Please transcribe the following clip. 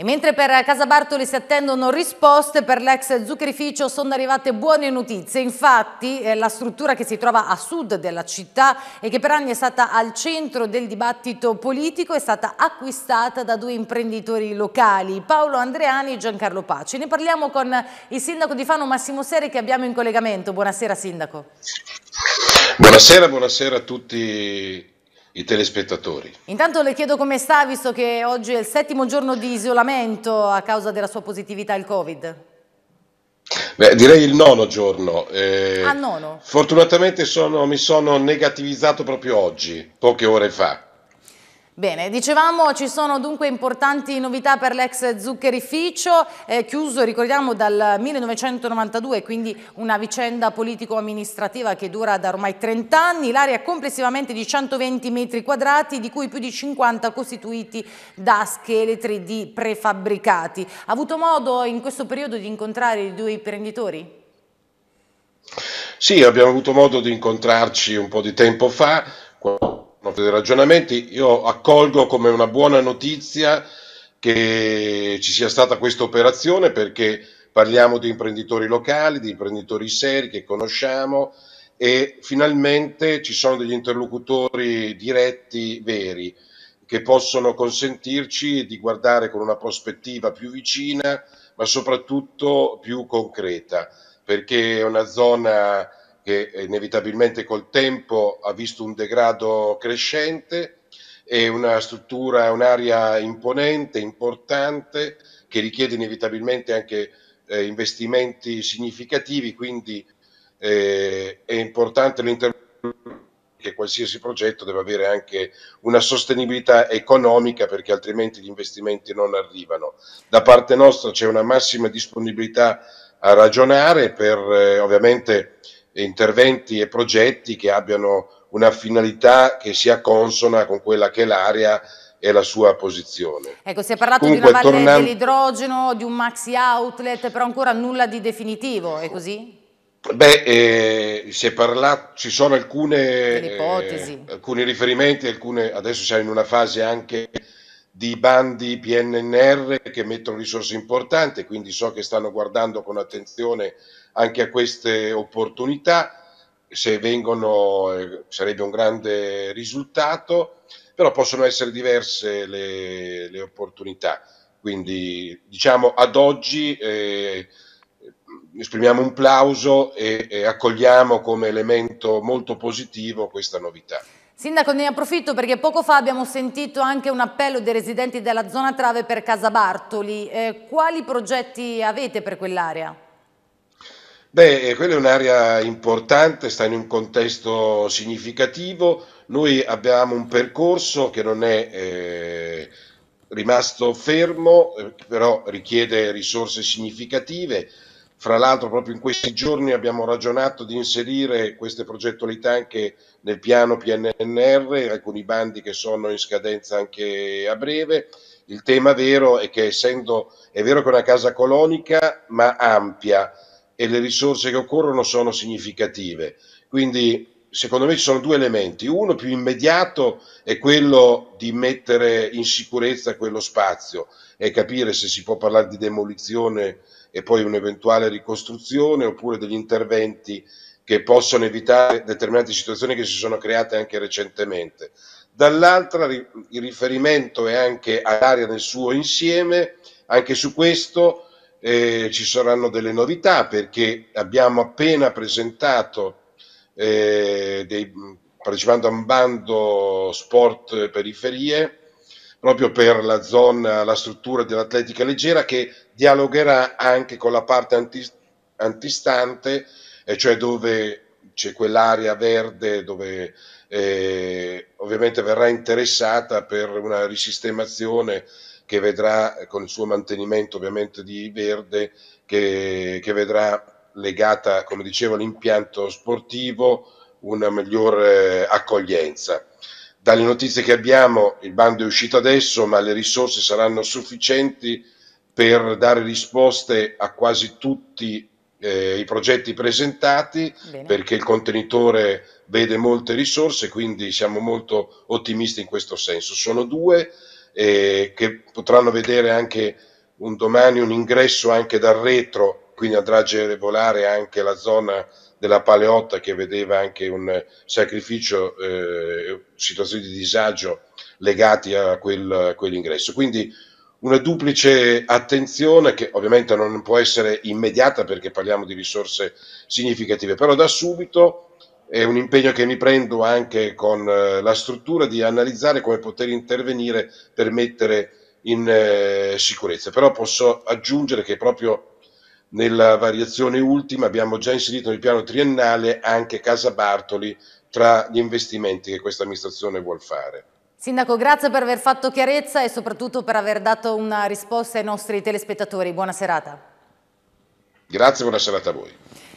E mentre per Casa Bartoli si attendono risposte, per l'ex zuccherificio sono arrivate buone notizie. Infatti eh, la struttura che si trova a sud della città e che per anni è stata al centro del dibattito politico è stata acquistata da due imprenditori locali, Paolo Andreani e Giancarlo Paci. Ne parliamo con il sindaco di Fano Massimo Seri che abbiamo in collegamento. Buonasera sindaco. Buonasera, buonasera a tutti i telespettatori. Intanto le chiedo come sta, visto che oggi è il settimo giorno di isolamento a causa della sua positività al Covid. Beh, direi il nono giorno. Eh, ah, nono. Fortunatamente sono, mi sono negativizzato proprio oggi, poche ore fa. Bene, dicevamo ci sono dunque importanti novità per l'ex zuccherificio, eh, chiuso ricordiamo dal 1992, quindi una vicenda politico-amministrativa che dura da ormai 30 anni, l'area complessivamente di 120 metri quadrati, di cui più di 50 costituiti da scheletri di prefabbricati. Ha avuto modo in questo periodo di incontrare i due imprenditori? Sì, abbiamo avuto modo di incontrarci un po' di tempo fa, proprio dei ragionamenti, io accolgo come una buona notizia che ci sia stata questa operazione perché parliamo di imprenditori locali, di imprenditori seri che conosciamo e finalmente ci sono degli interlocutori diretti veri che possono consentirci di guardare con una prospettiva più vicina ma soprattutto più concreta perché è una zona che inevitabilmente col tempo ha visto un degrado crescente, è una struttura, un'area imponente, importante, che richiede inevitabilmente anche eh, investimenti significativi, quindi eh, è importante l'intervento che qualsiasi progetto deve avere anche una sostenibilità economica perché altrimenti gli investimenti non arrivano. Da parte nostra c'è una massima disponibilità a ragionare per eh, ovviamente eh, interventi e progetti che abbiano una finalità che sia consona con quella che è l'area e la sua posizione. Ecco, si è parlato Comunque, di una valle tornando... dell'idrogeno, di un maxi outlet, però ancora nulla di definitivo, è così? Beh, eh, si è parlato, ci sono alcune, eh, alcuni riferimenti, alcune, adesso siamo in una fase anche di bandi PNNR che mettono risorse importanti, quindi so che stanno guardando con attenzione anche a queste opportunità. Se vengono eh, sarebbe un grande risultato, però possono essere diverse le, le opportunità. Quindi diciamo ad oggi eh, esprimiamo un plauso e, e accogliamo come elemento molto positivo questa novità. Sindaco, ne approfitto perché poco fa abbiamo sentito anche un appello dei residenti della zona Trave per Casa Bartoli. Eh, quali progetti avete per quell'area? Beh, eh, quella è un'area importante, sta in un contesto significativo. Noi abbiamo un percorso che non è eh, rimasto fermo, eh, però richiede risorse significative. Fra l'altro proprio in questi giorni abbiamo ragionato di inserire queste progettualità anche nel piano PNNR, alcuni bandi che sono in scadenza anche a breve. Il tema vero è che essendo, è vero che è una casa colonica ma ampia e le risorse che occorrono sono significative. Quindi secondo me ci sono due elementi. Uno più immediato è quello di mettere in sicurezza quello spazio e capire se si può parlare di demolizione e poi un'eventuale ricostruzione oppure degli interventi che possono evitare determinate situazioni che si sono create anche recentemente. Dall'altra il riferimento è anche all'area nel suo insieme, anche su questo eh, ci saranno delle novità perché abbiamo appena presentato eh, dei, partecipando a un bando sport periferie proprio per la zona, la struttura dell'atletica leggera che dialogherà anche con la parte anti, antistante, cioè dove c'è quell'area verde dove eh, ovviamente verrà interessata per una risistemazione che vedrà con il suo mantenimento ovviamente di verde che, che vedrà legata come dicevo all'impianto sportivo una migliore accoglienza. Dalle notizie che abbiamo, il bando è uscito adesso, ma le risorse saranno sufficienti per dare risposte a quasi tutti eh, i progetti presentati Bene. perché il contenitore vede molte risorse, quindi siamo molto ottimisti in questo senso. Sono due eh, che potranno vedere anche un domani un ingresso anche dal retro, quindi andrà a agevolare anche la zona della Paleotta che vedeva anche un sacrificio, eh, situazioni di disagio legati a, quel, a quell'ingresso. Quindi una duplice attenzione che ovviamente non può essere immediata perché parliamo di risorse significative, però da subito è un impegno che mi prendo anche con eh, la struttura di analizzare come poter intervenire per mettere in eh, sicurezza. Però posso aggiungere che proprio nella variazione ultima abbiamo già inserito nel piano triennale anche Casa Bartoli tra gli investimenti che questa amministrazione vuole fare. Sindaco, grazie per aver fatto chiarezza e soprattutto per aver dato una risposta ai nostri telespettatori. Buona serata. Grazie, buona serata a voi.